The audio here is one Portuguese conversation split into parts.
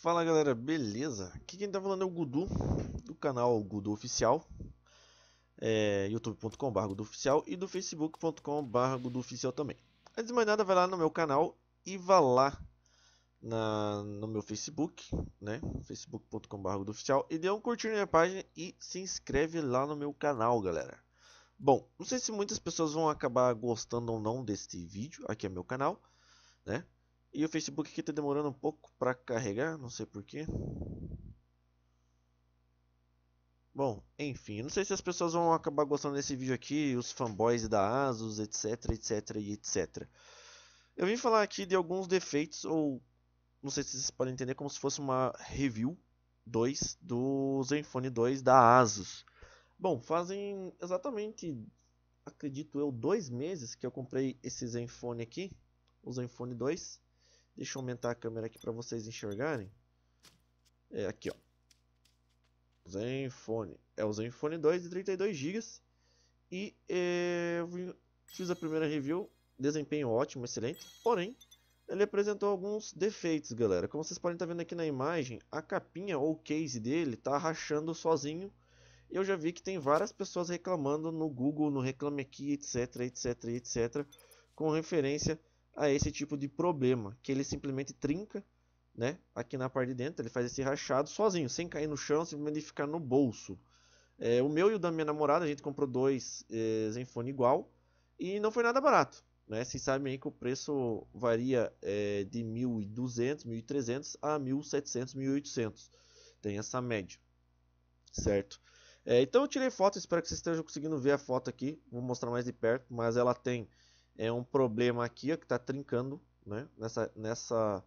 Fala galera, beleza? Aqui quem tá falando é o Gudu, do canal Gudu Oficial, é, youtube.com.br Gudu Oficial e do facebook.com.br Gudu Oficial também. Antes de mais nada, vai lá no meu canal e vá lá na, no meu Facebook, né? facebook.com.br Gudu Oficial e dê um curtir na minha página e se inscreve lá no meu canal, galera. Bom, não sei se muitas pessoas vão acabar gostando ou não deste vídeo, aqui é meu canal, né? E o Facebook aqui está demorando um pouco para carregar, não sei porquê. Bom, enfim, não sei se as pessoas vão acabar gostando desse vídeo aqui, os fanboys da ASUS, etc, etc etc. Eu vim falar aqui de alguns defeitos, ou não sei se vocês podem entender, como se fosse uma review 2 do Zenfone 2 da ASUS. Bom, fazem exatamente, acredito eu, dois meses que eu comprei esse Zenfone aqui, o Zenfone 2. Deixa eu aumentar a câmera aqui para vocês enxergarem. É aqui, ó. Zenfone. É o Zenfone 2 de 32 GB. E é, eu fiz a primeira review. Desempenho ótimo, excelente. Porém, ele apresentou alguns defeitos, galera. Como vocês podem estar tá vendo aqui na imagem, a capinha ou case dele está rachando sozinho. Eu já vi que tem várias pessoas reclamando no Google, no Reclame Aqui, etc, etc, etc, com referência a esse tipo de problema, que ele simplesmente trinca, né, aqui na parte de dentro, ele faz esse rachado sozinho, sem cair no chão, simplesmente ficar no bolso. É, o meu e o da minha namorada, a gente comprou dois é, Zenfone igual e não foi nada barato. Né? Vocês sabem aí que o preço varia é, de 1.200, 1.300 a 1.700, 1.800. Tem essa média, certo? É, então eu tirei foto, espero que vocês estejam conseguindo ver a foto aqui. Vou mostrar mais de perto, mas ela tem é um problema aqui ó, que está trincando né? nessa, nessa,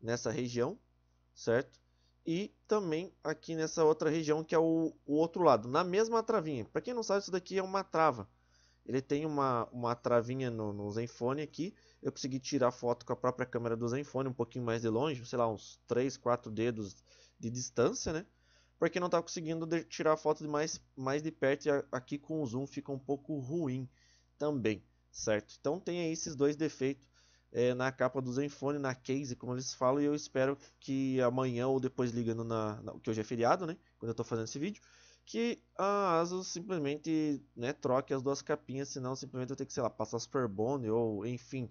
nessa região, certo? E também aqui nessa outra região que é o, o outro lado, na mesma travinha. Para quem não sabe, isso daqui é uma trava. Ele tem uma, uma travinha no, no Zenfone aqui. Eu consegui tirar foto com a própria câmera do Zenfone um pouquinho mais de longe, sei lá, uns 3, 4 dedos de distância, né? Porque não estava tá conseguindo de, tirar foto de mais, mais de perto e a, aqui com o zoom fica um pouco ruim também certo? Então tem aí esses dois defeitos é, na capa do Zenfone, na case, como eles falam, e eu espero que amanhã ou depois ligando na, na que hoje é feriado, né, quando eu estou fazendo esse vídeo, que a ASUS simplesmente, né, troque as duas capinhas, senão simplesmente eu tenho que, sei lá, passar Super bond ou enfim.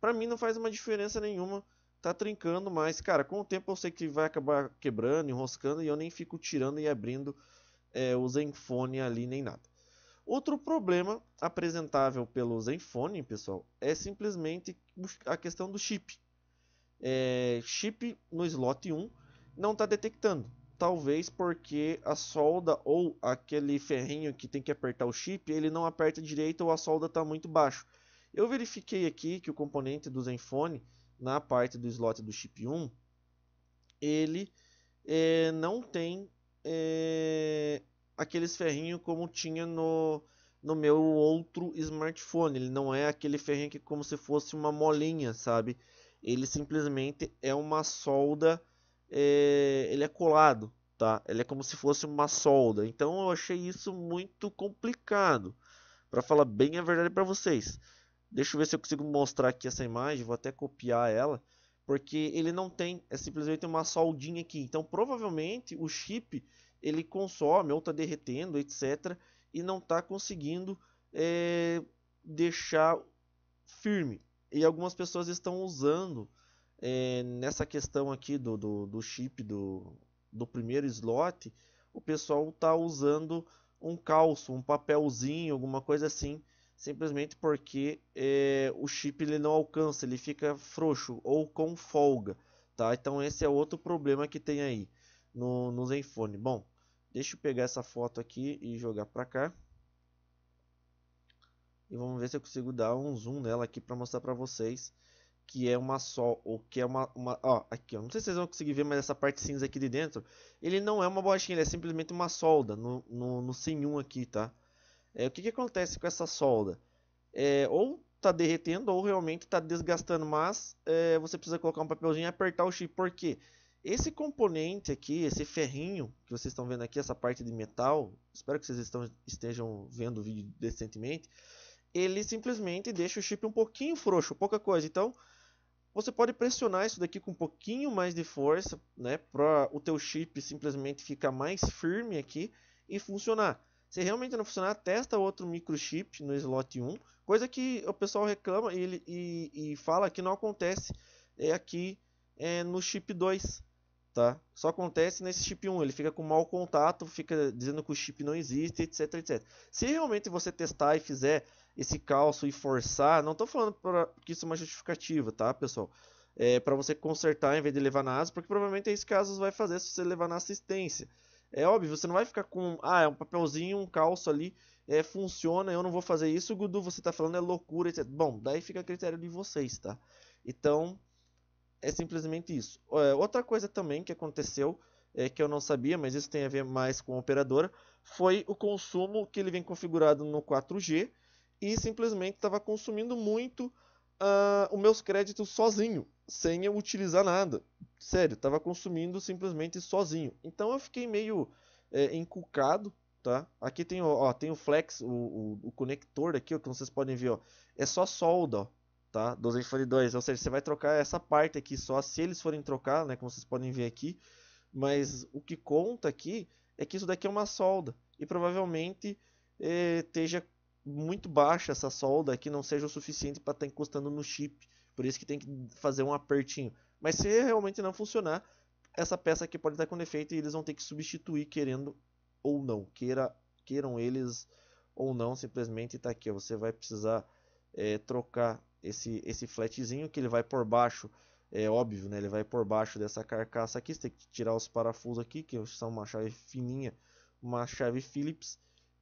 Para mim não faz uma diferença nenhuma, tá trincando, mas cara, com o tempo eu sei que vai acabar quebrando, enroscando e eu nem fico tirando e abrindo é, o Zenfone ali nem nada. Outro problema apresentável pelo Zenfone, pessoal, é simplesmente a questão do chip. É, chip no slot 1 não está detectando. Talvez porque a solda ou aquele ferrinho que tem que apertar o chip, ele não aperta direito ou a solda está muito baixo. Eu verifiquei aqui que o componente do Zenfone, na parte do slot do chip 1, ele é, não tem é, aqueles ferrinhos como tinha no, no meu outro smartphone. Ele não é aquele ferrinho que como se fosse uma molinha, sabe? Ele simplesmente é uma solda, é... ele é colado, tá? Ele é como se fosse uma solda. Então eu achei isso muito complicado, para falar bem a verdade para vocês. Deixa eu ver se eu consigo mostrar aqui essa imagem, vou até copiar ela, porque ele não tem, é simplesmente uma soldinha aqui. Então provavelmente o chip ele consome ou está derretendo, etc., e não está conseguindo é, deixar firme. E algumas pessoas estão usando é, nessa questão aqui do, do, do chip do, do primeiro slot, o pessoal está usando um calço, um papelzinho, alguma coisa assim, simplesmente porque é, o chip ele não alcança, ele fica frouxo ou com folga, tá? Então esse é outro problema que tem aí no, no Zenfone. Bom, deixa eu pegar essa foto aqui e jogar para cá. E vamos ver se eu consigo dar um zoom nela aqui para mostrar para vocês que é uma só, ou que é uma, uma ó, aqui, ó, não sei se vocês vão conseguir ver, mas essa parte cinza aqui de dentro, ele não é uma bolachinha, ele é simplesmente uma solda no, no, no SIM 1 aqui, tá? É, o que, que acontece com essa solda? É, ou tá derretendo ou realmente tá desgastando, mas é, você precisa colocar um papelzinho e apertar o chip, porque esse componente aqui, esse ferrinho que vocês estão vendo aqui, essa parte de metal, espero que vocês estão, estejam vendo o vídeo decentemente, ele simplesmente deixa o chip um pouquinho frouxo, pouca coisa. Então, você pode pressionar isso daqui com um pouquinho mais de força, né, para o teu chip simplesmente ficar mais firme aqui e funcionar. Se realmente não funcionar, testa outro microchip no slot 1, coisa que o pessoal reclama e, ele, e, e fala que não acontece é aqui é, no chip 2 tá? Só acontece nesse chip 1, ele fica com mau contato, fica dizendo que o chip não existe, etc, etc. Se realmente você testar e fizer esse calço e forçar, não estou falando pra, que isso é uma justificativa, tá, pessoal? É, para você consertar em vez de levar na asa, porque provavelmente é esse caso vai fazer se você levar na assistência. É óbvio, você não vai ficar com, ah, é um papelzinho, um calço ali, é, funciona, eu não vou fazer isso, Gudu, você está falando é loucura, etc. Bom, daí fica a critério de vocês, tá? Então, é simplesmente isso. É, outra coisa também que aconteceu, é, que eu não sabia, mas isso tem a ver mais com a operadora, foi o consumo que ele vem configurado no 4G e simplesmente estava consumindo muito uh, os meus créditos sozinho, sem eu utilizar nada. Sério, estava consumindo simplesmente sozinho. Então eu fiquei meio é, encucado, tá? Aqui tem, ó, tem o flex, o, o, o conector aqui, ó, que vocês podem ver, ó, é só solda, ó tá? 12 ou seja, você vai trocar essa parte aqui só se eles forem trocar, né, como vocês podem ver aqui. Mas o que conta aqui é que isso daqui é uma solda e provavelmente eh, esteja muito baixa essa solda aqui, não seja o suficiente para estar tá encostando no chip. Por isso que tem que fazer um apertinho. Mas se realmente não funcionar, essa peça aqui pode estar com defeito e eles vão ter que substituir querendo ou não. Queira, queiram eles ou não, simplesmente está aqui. Você vai precisar é, trocar esse, esse flatzinho que ele vai por baixo, é óbvio, né? Ele vai por baixo dessa carcaça aqui, você tem que tirar os parafusos aqui, que são uma chave fininha, uma chave Phillips,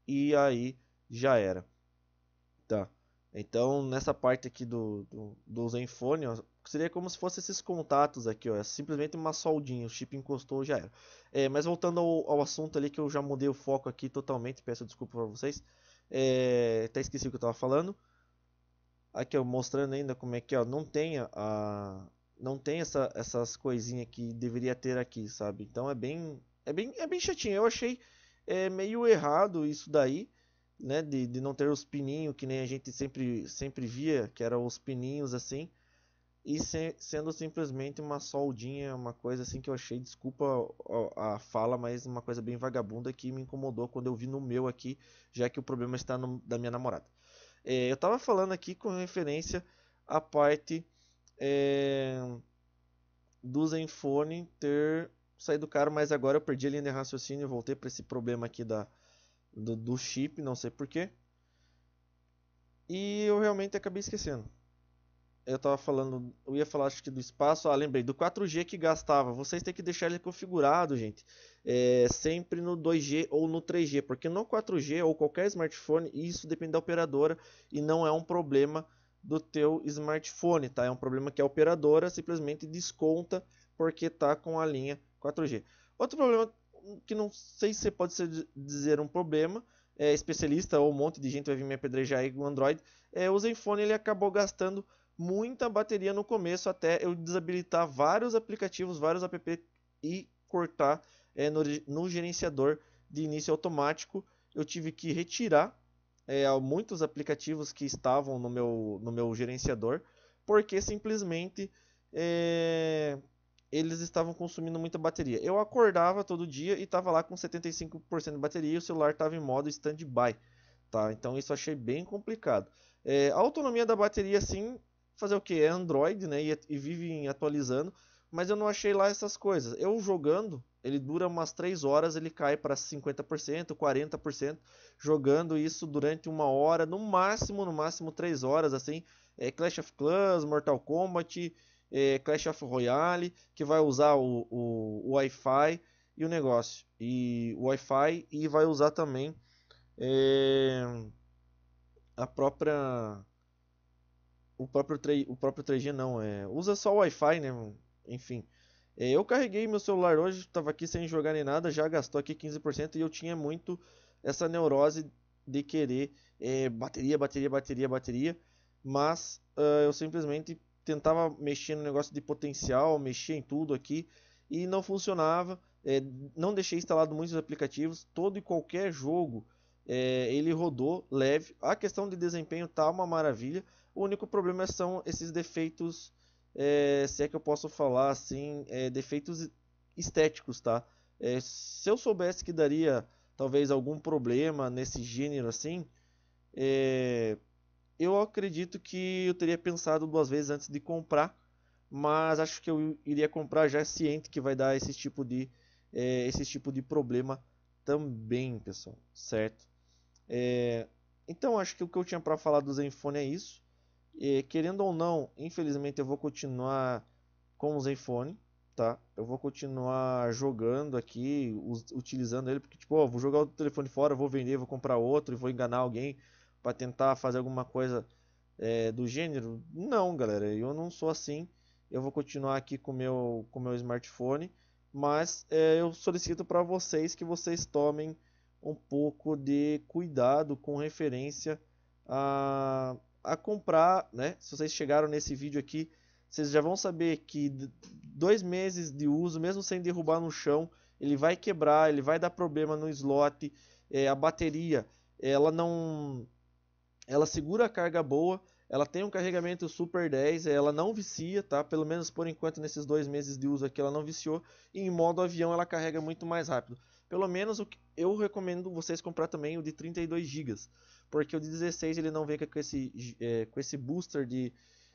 e aí já era. Tá? Então, nessa parte aqui do, do, do Zenfone, ó, seria como se fossem esses contatos aqui, ó, é simplesmente uma soldinha, o chip encostou já era. É, mas voltando ao, ao assunto ali, que eu já mudei o foco aqui totalmente, peço desculpa para vocês, é, até esqueci o que eu estava falando. Aqui, ó, mostrando ainda como é que, ó, não tem a não tem essa, essas coisinhas que deveria ter aqui, sabe? Então é bem é bem é bem chatinho. Eu achei é, meio errado isso daí, né, de, de não ter os pininhos que nem a gente sempre sempre via, que eram os pininhos assim. E se, sendo simplesmente uma soldinha, uma coisa assim que eu achei, desculpa a, a fala, mas uma coisa bem vagabunda que me incomodou quando eu vi no meu aqui, já que o problema está no, da minha namorada. É, eu estava falando aqui com referência à parte é, do Zenfone ter saído caro, mas agora eu perdi a linha de raciocínio e voltei para esse problema aqui da, do, do chip, não sei porquê. E eu realmente acabei esquecendo eu tava falando, eu ia falar acho que do espaço, ah, lembrei, do 4G que gastava, vocês têm que deixar ele configurado, gente, é, sempre no 2G ou no 3G, porque no 4G ou qualquer smartphone, isso depende da operadora e não é um problema do teu smartphone, tá? É um problema que a operadora simplesmente desconta porque tá com a linha 4G. Outro problema que não sei se pode ser, dizer um problema, é especialista ou um monte de gente vai vir me apedrejar aí com Android, é o Zenfone ele acabou gastando muita bateria no começo até eu desabilitar vários aplicativos, vários app e cortar é, no, no, gerenciador de início automático. Eu tive que retirar é, muitos aplicativos que estavam no meu, no meu gerenciador, porque simplesmente é, eles estavam consumindo muita bateria. Eu acordava todo dia e estava lá com 75% de bateria e o celular estava em modo standby. Tá? Então isso achei bem complicado. É, a autonomia da bateria, sim, fazer o que? É Android, né? E, e vivem atualizando. Mas eu não achei lá essas coisas. Eu jogando, ele dura umas 3 horas, ele cai para 50%, 40%, jogando isso durante uma hora, no máximo, no máximo 3 horas, assim. É Clash of Clans, Mortal Kombat, é Clash of Royale, que vai usar o, o, o Wi-Fi e o negócio. E o Wi-Fi e vai usar também é, a própria o próprio, 3, o próprio 3G não, é, usa só o Wi-Fi, né? Enfim. É, eu carreguei meu celular hoje, estava aqui sem jogar nem nada, já gastou aqui 15% e eu tinha muito essa neurose de querer é, bateria, bateria, bateria, bateria. Mas uh, eu simplesmente tentava mexer no negócio de potencial, mexia em tudo aqui e não funcionava. É, não deixei instalado muitos aplicativos, todo e qualquer jogo é, ele rodou leve. A questão de desempenho tá uma maravilha, o único problema são esses defeitos, é, se é que eu posso falar assim, é, defeitos estéticos, tá? É, se eu soubesse que daria talvez algum problema nesse gênero assim, é, eu acredito que eu teria pensado duas vezes antes de comprar, mas acho que eu iria comprar já ciente que vai dar esse tipo de, é, esse tipo de problema também, pessoal, certo? É, então, acho que o que eu tinha para falar do Zenfone é isso. E, querendo ou não, infelizmente eu vou continuar com o Zenfone, tá? Eu vou continuar jogando aqui, us, utilizando ele, porque tipo, vou jogar o telefone fora, vou vender, vou comprar outro e vou enganar alguém para tentar fazer alguma coisa é, do gênero. Não, galera, eu não sou assim. Eu vou continuar aqui com meu com meu smartphone, mas é, eu solicito para vocês que vocês tomem um pouco de cuidado com referência a a comprar, né? Se vocês chegaram nesse vídeo aqui, vocês já vão saber que dois meses de uso, mesmo sem derrubar no chão, ele vai quebrar, ele vai dar problema no slot, é, a bateria, ela não, ela segura a carga boa, ela tem um carregamento Super 10, ela não vicia, tá? Pelo menos por enquanto nesses dois meses de uso aqui ela não viciou, e em modo avião ela carrega muito mais rápido. Pelo menos eu recomendo vocês comprar também o de 32 GB porque o de 16 ele não vem com esse, é, com esse booster de,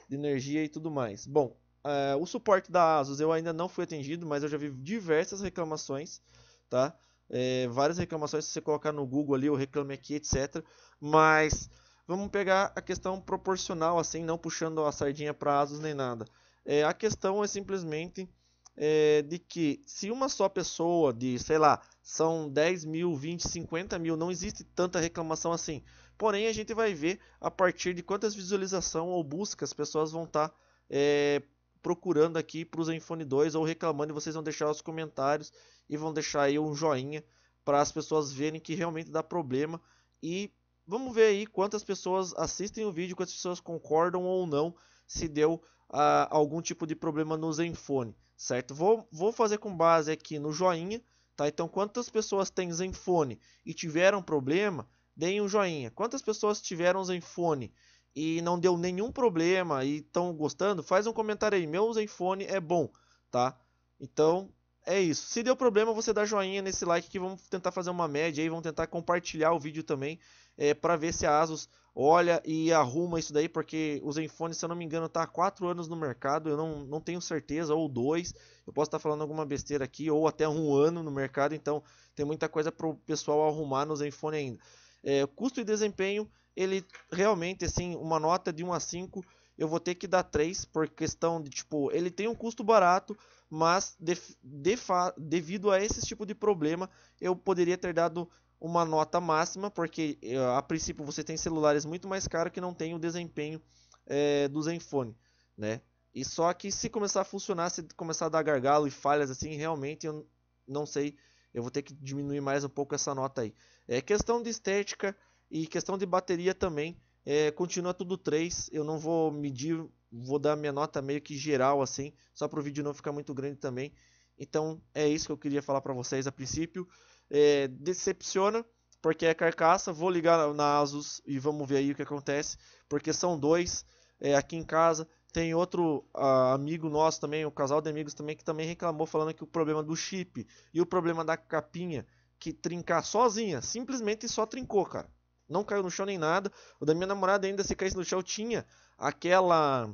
de, energia e tudo mais. Bom, é, o suporte da ASUS eu ainda não fui atendido, mas eu já vi diversas reclamações, tá? É, várias reclamações, se você colocar no Google ali, o reclame aqui, etc. Mas vamos pegar a questão proporcional, assim, não puxando a sardinha para ASUS nem nada. É, a questão é simplesmente é, de que se uma só pessoa de, sei lá, são 10 mil, 20, 50 mil, não existe tanta reclamação assim. Porém, a gente vai ver a partir de quantas visualizações ou buscas as pessoas vão estar tá, é, procurando aqui para o Zenfone 2 ou reclamando. E vocês vão deixar os comentários e vão deixar aí um joinha para as pessoas verem que realmente dá problema. E vamos ver aí quantas pessoas assistem o vídeo, quantas pessoas concordam ou não se deu a, ah, algum tipo de problema no Zenfone, certo? Vou, vou fazer com base aqui no joinha Tá? Então, quantas pessoas têm Zenfone e tiveram problema, deem um joinha. Quantas pessoas tiveram Zenfone e não deu nenhum problema e estão gostando, faz um comentário aí. Meu Zenfone é bom, tá? Então, é isso. Se deu problema, você dá joinha nesse like que vamos tentar fazer uma média aí, vamos tentar compartilhar o vídeo também é, eh, para ver se a Asus olha e arruma isso daí, porque o Zenfone, se eu não me engano, está há 4 anos no mercado, eu não, não tenho certeza, ou dois, eu posso estar tá falando alguma besteira aqui, ou até um ano no mercado, então tem muita coisa para o pessoal arrumar no Zenfone ainda. É, custo e desempenho, ele realmente, assim, uma nota de 1 a 5, eu vou ter que dar 3 por questão de, tipo, ele tem um custo barato, mas de, de devido a esse tipo de problema, eu poderia ter dado uma nota máxima, porque eh, a princípio você tem celulares muito mais caros que não tem o desempenho é, do Zenfone, né? E só que se começar a funcionar, se começar a dar gargalo e falhas assim, realmente eu não sei, eu vou ter que diminuir mais um pouco essa nota aí. É questão de estética e questão de bateria também, é, continua tudo 3, eu não vou medir, vou dar minha nota meio que geral assim, só para o vídeo não ficar muito grande também. Então é isso que eu queria falar para vocês a princípio é, decepciona, porque é carcaça. Vou ligar na Asus e vamos ver aí o que acontece, porque são dois é, aqui em casa. Tem outro ah, amigo nosso também, um casal de amigos também, que também reclamou falando que o problema do chip e o problema da capinha que trincar sozinha, simplesmente só trincou, cara. Não caiu no chão nem nada. O da minha namorada ainda se caísse no chão tinha aquela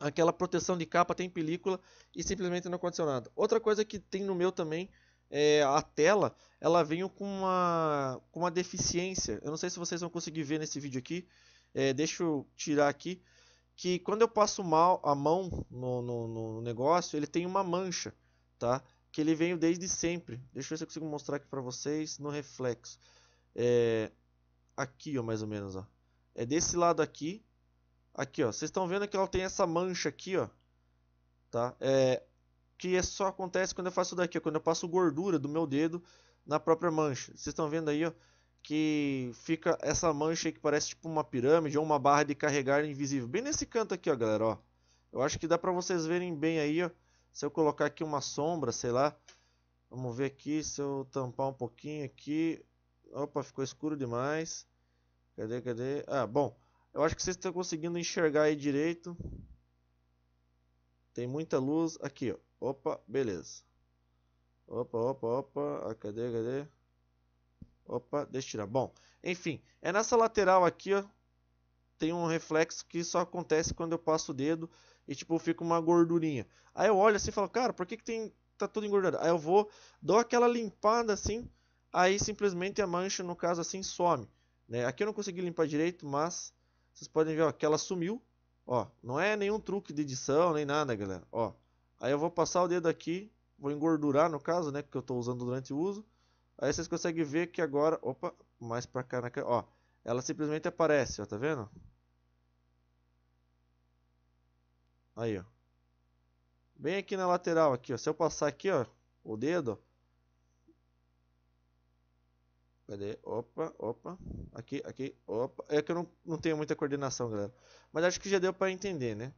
aquela proteção de capa tem película e simplesmente não aconteceu nada. Outra coisa que tem no meu também é, a tela ela veio com uma, com uma deficiência. Eu não sei se vocês vão conseguir ver nesse vídeo aqui. É, deixa eu tirar aqui. Que quando eu passo mal a mão no, no, no negócio, ele tem uma mancha, tá? Que ele veio desde sempre. Deixa eu ver se eu consigo mostrar aqui para vocês no reflexo. É, aqui, ó, mais ou menos, ó. É desse lado aqui. Aqui, ó. Vocês estão vendo que ela tem essa mancha aqui, ó. Tá? É, que é só acontece quando eu faço daqui, ó, quando eu passo gordura do meu dedo na própria mancha. Vocês estão vendo aí, ó, que fica essa mancha que parece tipo uma pirâmide ou uma barra de carregar invisível. Bem nesse canto aqui, ó, galera, ó. Eu acho que dá pra vocês verem bem aí, ó. Se eu colocar aqui uma sombra, sei lá. Vamos ver aqui, se eu tampar um pouquinho aqui. Opa, ficou escuro demais. Cadê, cadê? Ah, bom. Eu acho que vocês estão conseguindo enxergar aí direito. Tem muita luz. Aqui, ó. Opa, beleza. Opa, opa, opa. Ah, cadê, cadê? Opa, deixa eu tirar. Bom, enfim, é nessa lateral aqui, ó. Tem um reflexo que só acontece quando eu passo o dedo e, tipo, fica uma gordurinha. Aí eu olho assim e falo, cara, por que, que tem, tá tudo engordado? Aí eu vou, dou aquela limpada assim, aí simplesmente a mancha, no caso assim, some. Né? Aqui eu não consegui limpar direito, mas vocês podem ver ó, que ela sumiu. Ó, não é nenhum truque de edição, nem nada, galera. Ó, Aí eu vou passar o dedo aqui, vou engordurar no caso, né, que eu estou usando durante o uso. Aí vocês conseguem ver que agora, opa, mais para cá, na, ó, ela simplesmente aparece, ó, tá vendo? Aí, ó. Bem aqui na lateral aqui, ó. Se eu passar aqui, ó, o dedo, Cadê? Opa, opa. Aqui, aqui, opa. É que eu não, não tenho muita coordenação, galera. Mas acho que já deu pra entender, né?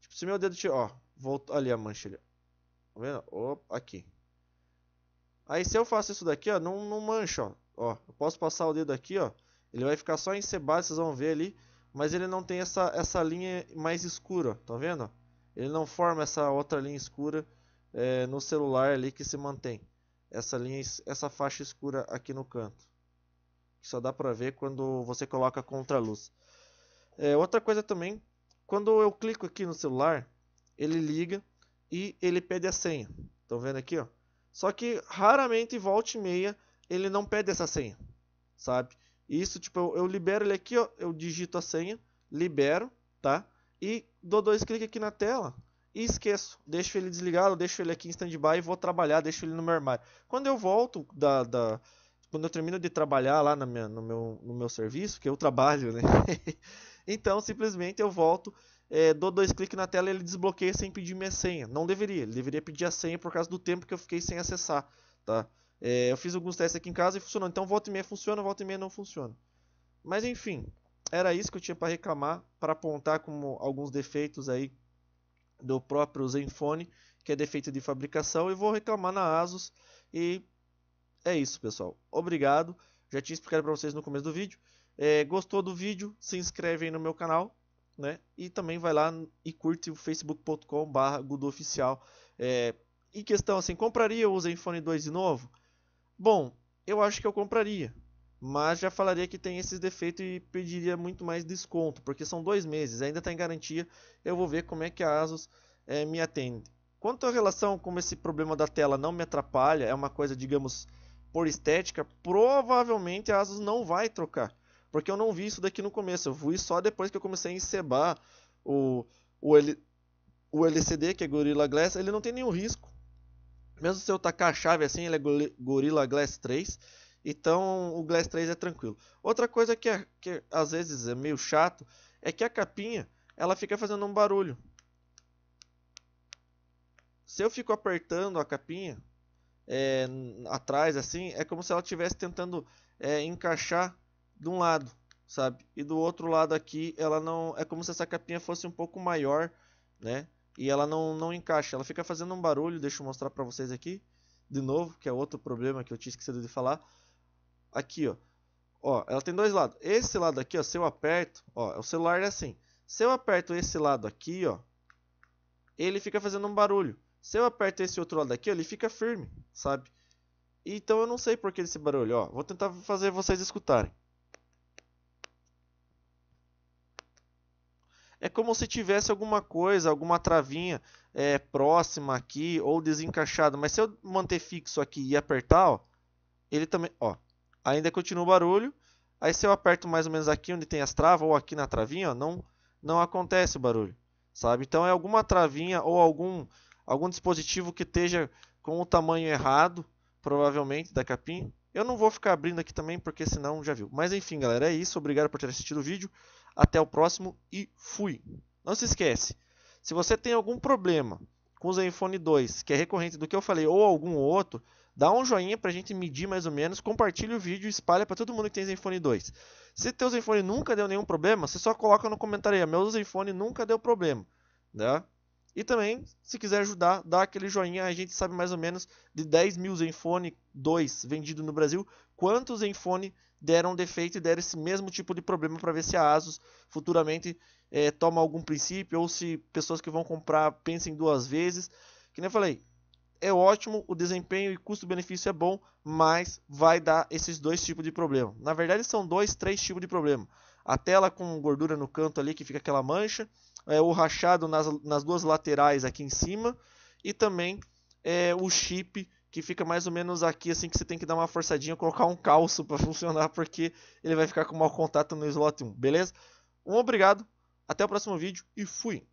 Tipo, se meu dedo... Ó, volto ali a mancha. Ali. Tá vendo? Opa, aqui. Aí se eu faço isso daqui, ó, não, não mancha, ó. ó. Eu posso passar o dedo aqui, ó. Ele vai ficar só encebado, vocês vão ver ali. Mas ele não tem essa, essa linha mais escura, Tá vendo? Ele não forma essa outra linha escura é, no celular ali que se mantém. Essa linha, essa faixa escura aqui no canto. Que só dá pra ver quando você coloca contra a luz. É, outra coisa também, quando eu clico aqui no celular, ele liga e ele pede a senha. Estão vendo aqui, ó? Só que raramente volta e meia ele não pede essa senha, sabe? Isso, tipo, eu, eu libero ele aqui, ó, eu digito a senha, libero, tá? E dou dois cliques aqui na tela e esqueço. Deixo ele desligado, deixo ele aqui em standby e vou trabalhar, deixo ele no meu armário. Quando eu volto da, da quando eu termino de trabalhar lá minha, no, meu, no meu serviço, que eu trabalho, né? então simplesmente eu volto é, dou dois cliques na tela e ele desbloqueia sem pedir minha senha. Não deveria, ele deveria pedir a senha por causa do tempo que eu fiquei sem acessar, tá? É, eu fiz alguns testes aqui em casa e funcionou. Então volta e meia funciona, volta e meia não funciona. Mas enfim, era isso que eu tinha para reclamar, para apontar como alguns defeitos aí do próprio Zenfone, que é defeito de fabricação, e vou reclamar na Asus. E é isso, pessoal. Obrigado. Já tinha explicado para vocês no começo do vídeo. É, gostou do vídeo? Se inscreve aí no meu canal né? E também vai lá e curte o facebook.com/barra oficial É, e questão assim, compraria o Zenfone 2 de novo? Bom, eu acho que eu compraria, mas já falaria que tem esses defeitos e pediria muito mais desconto, porque são dois meses, ainda está em garantia. Eu vou ver como é que a ASUS é, me atende. Quanto à relação como esse problema da tela não me atrapalha, é uma coisa, digamos, por estética, provavelmente a ASUS não vai trocar. Porque eu não vi isso daqui no começo. Eu vi só depois que eu comecei a encebar o, o, L, o LCD, que é Gorilla Glass. Ele não tem nenhum risco. Mesmo se eu tacar a chave assim, ele é Gorilla Glass 3. Então o Glass 3 é tranquilo. Outra coisa que, é, que é, às vezes é meio chato é que a capinha ela fica fazendo um barulho. Se eu fico apertando a capinha é, atrás assim, é como se ela estivesse tentando é, encaixar de um lado, sabe? E do outro lado aqui, ela não. É como se essa capinha fosse um pouco maior, né? E ela não, não encaixa. Ela fica fazendo um barulho, deixa eu mostrar pra vocês aqui. De novo, que é outro problema que eu tinha esquecido de falar. Aqui, ó. Ó, ela tem dois lados. Esse lado aqui, ó, se eu aperto, ó, o celular é assim. Se eu aperto esse lado aqui, ó, ele fica fazendo um barulho. Se eu aperto esse outro lado aqui, ó, ele fica firme, sabe? Então eu não sei por que esse barulho, ó. Vou tentar fazer vocês escutarem. É como se tivesse alguma coisa, alguma travinha é, próxima aqui ou desencaixada. Mas se eu manter fixo aqui e apertar, ó, ele também, ó, ainda continua o barulho. Aí se eu aperto mais ou menos aqui onde tem as travas ou aqui na travinha, ó, não, não acontece o barulho, sabe? Então é alguma travinha ou algum, algum dispositivo que esteja com o tamanho errado, provavelmente, da capinha. Eu não vou ficar abrindo aqui também, porque senão já viu. Mas enfim, galera, é isso. Obrigado por ter assistido o vídeo. Até o próximo e fui. Não se esquece, se você tem algum problema com o Zenfone 2, que é recorrente do que eu falei, ou algum outro, dá um joinha para a gente medir mais ou menos, compartilha o vídeo e espalha para todo mundo que tem Zenfone 2. Se teu Zenfone nunca deu nenhum problema, você só coloca no comentário aí, meu Zenfone nunca deu problema, né? E também, se quiser ajudar, dá aquele joinha. A gente sabe mais ou menos de 10 mil Zenfone 2 vendidos no Brasil, quantos Zenfone deram defeito e deram esse mesmo tipo de problema para ver se a ASUS futuramente é, toma algum princípio ou se pessoas que vão comprar pensem duas vezes. Que nem eu falei, é ótimo, o desempenho e custo-benefício é bom, mas vai dar esses dois tipos de problema. Na verdade, são dois, três tipos de problema. A tela com gordura no canto ali que fica aquela mancha é, o rachado nas, nas duas laterais aqui em cima e também é, o chip que fica mais ou menos aqui, assim que você tem que dar uma forçadinha, colocar um calço para funcionar, porque ele vai ficar com mau contato no slot 1, beleza? Um obrigado, até o próximo vídeo e fui!